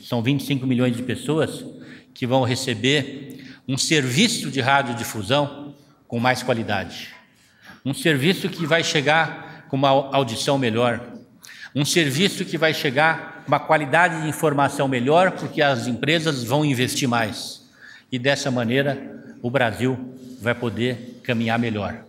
São 25 milhões de pessoas que vão receber um serviço de radiodifusão com mais qualidade. Um serviço que vai chegar com uma audição melhor. Um serviço que vai chegar com uma qualidade de informação melhor, porque as empresas vão investir mais. E dessa maneira, o Brasil vai poder caminhar melhor.